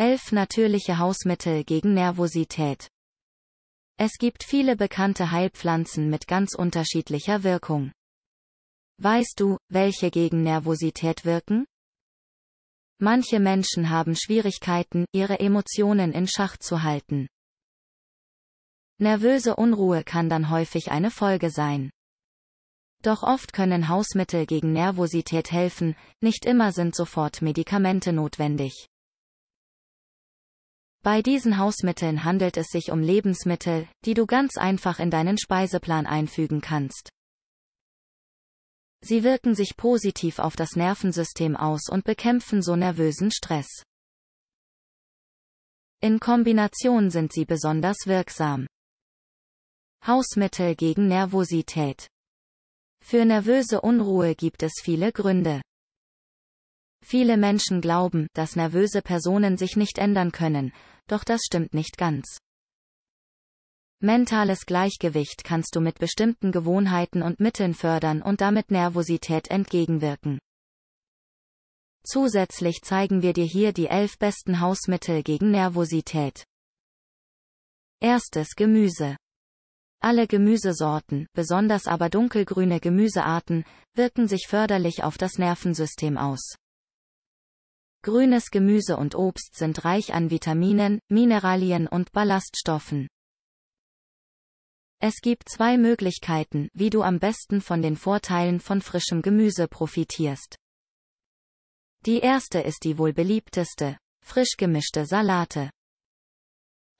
11 natürliche Hausmittel gegen Nervosität. Es gibt viele bekannte Heilpflanzen mit ganz unterschiedlicher Wirkung. Weißt du, welche gegen Nervosität wirken? Manche Menschen haben Schwierigkeiten, ihre Emotionen in Schach zu halten. Nervöse Unruhe kann dann häufig eine Folge sein. Doch oft können Hausmittel gegen Nervosität helfen, nicht immer sind sofort Medikamente notwendig. Bei diesen Hausmitteln handelt es sich um Lebensmittel, die du ganz einfach in deinen Speiseplan einfügen kannst. Sie wirken sich positiv auf das Nervensystem aus und bekämpfen so nervösen Stress. In Kombination sind sie besonders wirksam. Hausmittel gegen Nervosität. Für nervöse Unruhe gibt es viele Gründe. Viele Menschen glauben, dass nervöse Personen sich nicht ändern können, doch das stimmt nicht ganz. Mentales Gleichgewicht kannst du mit bestimmten Gewohnheiten und Mitteln fördern und damit Nervosität entgegenwirken. Zusätzlich zeigen wir dir hier die elf besten Hausmittel gegen Nervosität. Erstes Gemüse. Alle Gemüsesorten, besonders aber dunkelgrüne Gemüsearten, wirken sich förderlich auf das Nervensystem aus. Grünes Gemüse und Obst sind reich an Vitaminen, Mineralien und Ballaststoffen. Es gibt zwei Möglichkeiten, wie du am besten von den Vorteilen von frischem Gemüse profitierst. Die erste ist die wohl beliebteste, frisch gemischte Salate.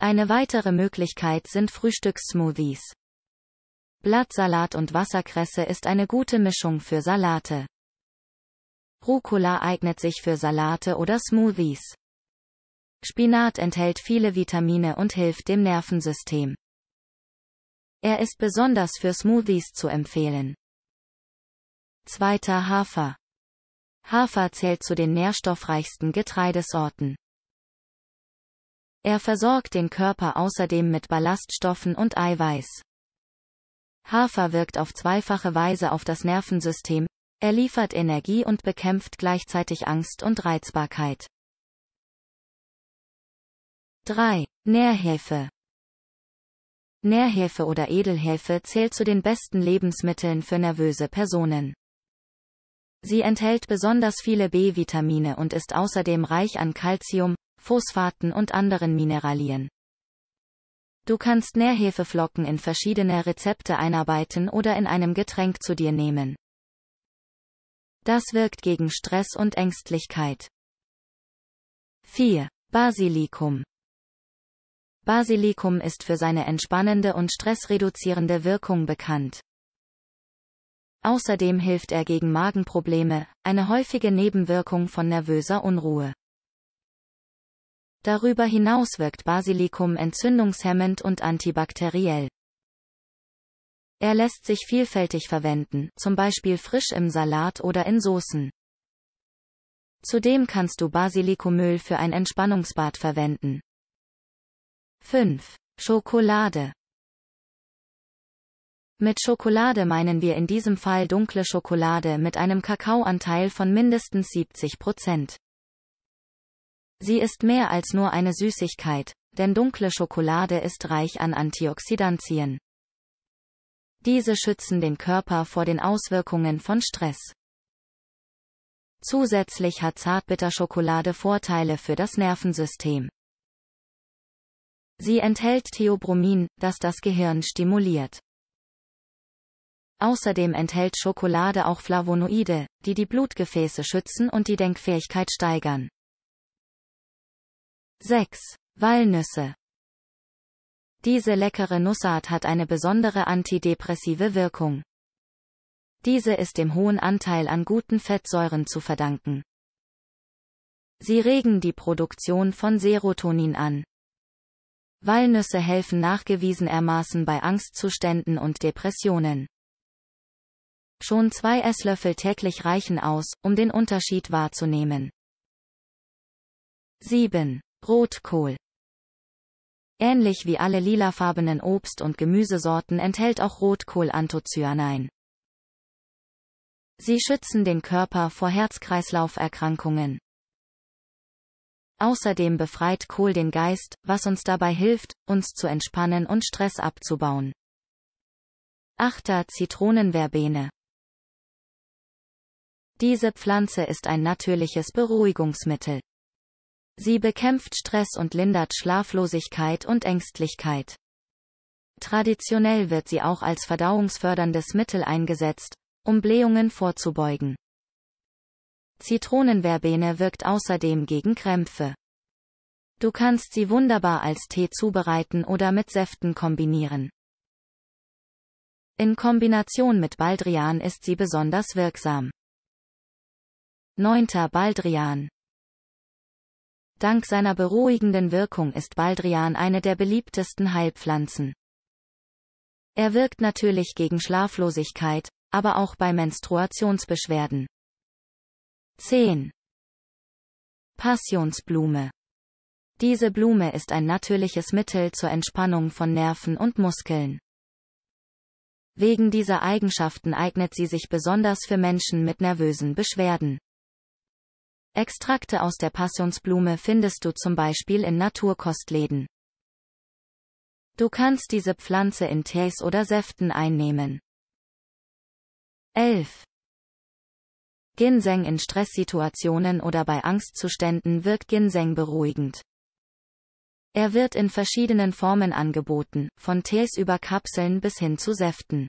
Eine weitere Möglichkeit sind Frühstückssmoothies. Blattsalat und Wasserkresse ist eine gute Mischung für Salate. Rucola eignet sich für Salate oder Smoothies. Spinat enthält viele Vitamine und hilft dem Nervensystem. Er ist besonders für Smoothies zu empfehlen. Zweiter Hafer. Hafer zählt zu den nährstoffreichsten Getreidesorten. Er versorgt den Körper außerdem mit Ballaststoffen und Eiweiß. Hafer wirkt auf zweifache Weise auf das Nervensystem, er liefert Energie und bekämpft gleichzeitig Angst und Reizbarkeit. 3. Nährhefe Nährhefe oder Edelhefe zählt zu den besten Lebensmitteln für nervöse Personen. Sie enthält besonders viele B-Vitamine und ist außerdem reich an Kalzium, Phosphaten und anderen Mineralien. Du kannst Nährhefeflocken in verschiedene Rezepte einarbeiten oder in einem Getränk zu dir nehmen. Das wirkt gegen Stress und Ängstlichkeit. 4. Basilikum. Basilikum ist für seine entspannende und stressreduzierende Wirkung bekannt. Außerdem hilft er gegen Magenprobleme, eine häufige Nebenwirkung von nervöser Unruhe. Darüber hinaus wirkt Basilikum entzündungshemmend und antibakteriell. Er lässt sich vielfältig verwenden, zum Beispiel frisch im Salat oder in Soßen. Zudem kannst du Basilikumöl für ein Entspannungsbad verwenden. 5. Schokolade Mit Schokolade meinen wir in diesem Fall dunkle Schokolade mit einem Kakaoanteil von mindestens 70 Sie ist mehr als nur eine Süßigkeit, denn dunkle Schokolade ist reich an Antioxidantien. Diese schützen den Körper vor den Auswirkungen von Stress. Zusätzlich hat Zartbitterschokolade Vorteile für das Nervensystem. Sie enthält Theobromin, das das Gehirn stimuliert. Außerdem enthält Schokolade auch Flavonoide, die die Blutgefäße schützen und die Denkfähigkeit steigern. 6. Walnüsse diese leckere Nussart hat eine besondere antidepressive Wirkung. Diese ist dem hohen Anteil an guten Fettsäuren zu verdanken. Sie regen die Produktion von Serotonin an. Walnüsse helfen nachgewiesenermaßen bei Angstzuständen und Depressionen. Schon zwei Esslöffel täglich reichen aus, um den Unterschied wahrzunehmen. 7. Rotkohl. Ähnlich wie alle lilafarbenen Obst- und Gemüsesorten enthält auch Rotkohl Anthocyanin. Sie schützen den Körper vor Herz-Kreislauf-Erkrankungen. Außerdem befreit Kohl den Geist, was uns dabei hilft, uns zu entspannen und Stress abzubauen. Achter Zitronenverbene. Diese Pflanze ist ein natürliches Beruhigungsmittel. Sie bekämpft Stress und lindert Schlaflosigkeit und Ängstlichkeit. Traditionell wird sie auch als verdauungsförderndes Mittel eingesetzt, um Blähungen vorzubeugen. Zitronenverbene wirkt außerdem gegen Krämpfe. Du kannst sie wunderbar als Tee zubereiten oder mit Säften kombinieren. In Kombination mit Baldrian ist sie besonders wirksam. 9. Baldrian Dank seiner beruhigenden Wirkung ist Baldrian eine der beliebtesten Heilpflanzen. Er wirkt natürlich gegen Schlaflosigkeit, aber auch bei Menstruationsbeschwerden. 10. Passionsblume. Diese Blume ist ein natürliches Mittel zur Entspannung von Nerven und Muskeln. Wegen dieser Eigenschaften eignet sie sich besonders für Menschen mit nervösen Beschwerden. Extrakte aus der Passionsblume findest du zum Beispiel in Naturkostläden. Du kannst diese Pflanze in Tees oder Säften einnehmen. 11. Ginseng in Stresssituationen oder bei Angstzuständen wirkt Ginseng beruhigend. Er wird in verschiedenen Formen angeboten, von Tees über Kapseln bis hin zu Säften.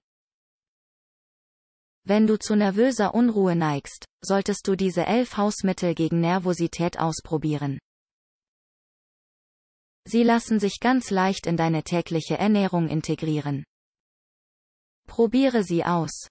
Wenn du zu nervöser Unruhe neigst, solltest du diese elf Hausmittel gegen Nervosität ausprobieren. Sie lassen sich ganz leicht in deine tägliche Ernährung integrieren. Probiere sie aus.